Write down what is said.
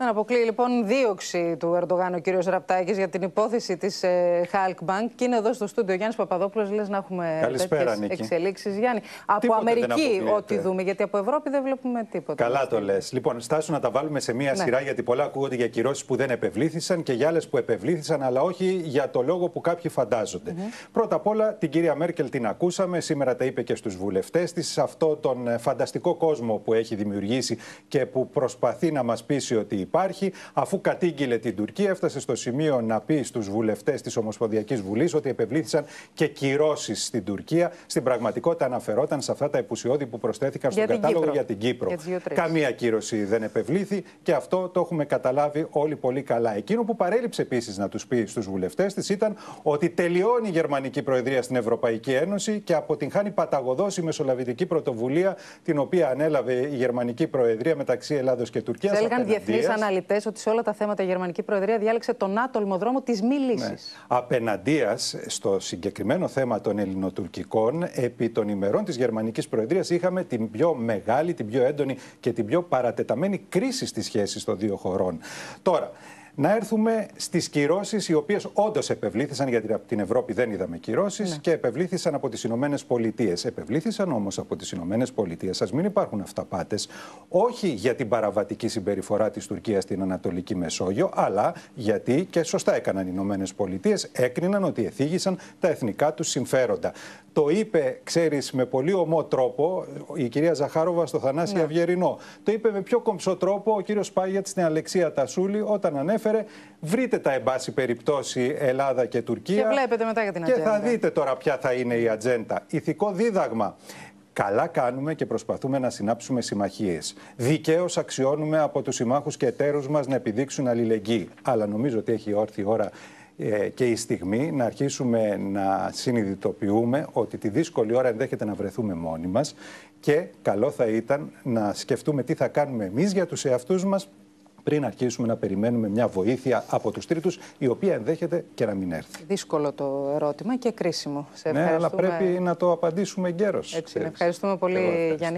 Δεν αποκλείει λοιπόν δίωξη του Ερντογάν ο κύριος Ραπτάκης για την υπόθεση της ε, Bank Και είναι εδώ στο στούντιο Γιάννης Παπαδόπουλος. Λες να έχουμε εξελίξεις. Γιάννη, από Αμερική ό,τι δούμε, γιατί από Ευρώπη δεν βλέπουμε τίποτα. Καλά το λες. Λοιπόν, στάσου να τα βάλουμε σε μία ναι. σειρά, γιατί πολλά ακούγονται για κυρώσεις που δεν επευλήθησαν και για άλλες που επευλήθησαν, αλλά όχι για το λόγο που κάποιοι φαντάζονται. Πρώτα απ' όλα, την κυρία Μέρκελ την ακούσαμε. Σήμερα τα είπε και στους βουλευτές της. Σε αυτόν τον ε, φανταστικό κόσμο που έχει δημιουργήσει και που προσπαθεί να μας πείσει ότι υπάρχει, αφού κατήγγειλε την Τουρκία, έφτασε στο σημείο να πει στους βουλευτές της Ομοσπονδιακής Βουλής ότι επευλήθησαν και κυρώσεις στην Τουρκία. Στην πραγματικότητα αναφερόταν σε αυτά τα επουσιώδη που προσθέθηκαν στον κατάλογο για την Κύπρο. Καμία κύρωση δεν επευλήθη και αυτό το έχουμε καταλάβει όλοι πολύ καλά. Εκείνο που παρέλειψε επίσης να τους πει στους βουλευτές της ήταν ότι τελειώνει η Γερμανική Προεδρία στην Ευρωπαϊκή Ένωση και αποτυγχάνει παταγωδός η μεσολαβητική πρωτοβουλία την οποία ανέλαβε η Γερμανική Προεδρία μεταξύ Ελλάδος και Τουρκίας. έλεγαν αναλυτές ότι σε όλα τα θέματα η Γερμανική Προεδρία διάλεξε τον άτολμο δρόμο της μη λύση. Ναι. Απέναντίας στο συγκεκριμένο θέμα των ελληνοτουρκικών, επί των ημερών της Γερμανικής Προεδρίας είχαμε την πιο μεγάλη, την πιο έντονη και την πιο παρατεταμένη κρίση στις σχέσεις των δύο χωρών. Τώρα, να έρθουμε στις κυρώσεις οι οποίες όντως επευλήθησαν, γιατί από την Ευρώπη δεν είδαμε κυρώσεις ναι. και επευλήθησαν από τις Ηνωμένες Πολιτείες. Επευλήθησαν όμως από τις Ηνωμένες Πολιτείες. Α μην υπάρχουν αυταπάτες, όχι για την παραβατική συμπεριφορά της Τουρκίας στην Ανατολική Μεσόγειο, αλλά γιατί και σωστά έκαναν οι Ηνωμένες Πολιτείες, έκριναν ότι εθίγησαν τα εθνικά τους συμφέροντα. Το είπε, ξέρεις, με πολύ ομό τρόπο η κυρία Ζαχάροβα στο Θανάση ναι. Το είπε με πιο κομψό τρόπο ο κύριος Πάγια στην Αλεξία Τασούλη όταν ανέφερε Βρείτε τα, εμπάση περιπτώσει, Ελλάδα και Τουρκία. Και βλέπετε μετά για την ατζέντα. Και θα δείτε τώρα ποια θα είναι η ατζέντα. Ηθικό δίδαγμα. Καλά κάνουμε και προσπαθούμε να συνάψουμε συμμαχίες. Δικαίως αξιώνουμε από τους συμμάχους και εταίρους μας να επιδείξουν αλληλεγγύη. Αλλά νομίζω ότι έχει όρθει η ώρα ε, και η στιγμή να αρχίσουμε να συνειδητοποιούμε ότι τη δύσκολη ώρα ενδέχεται να βρεθούμε μόνοι μας και καλό θα ήταν να σκεφτούμε τι θα κάνουμε εμείς για τους εαυτούς μας πριν αρχίσουμε να περιμένουμε μια βοήθεια από τους τρίτους, η οποία ενδέχεται και να μην έρθει. Δύσκολο το ερώτημα και κρίσιμο. Σε ναι, αλλά πρέπει να το απαντήσουμε γέρο. Έτσι, ευχαριστούμε πολύ, Γιάννη.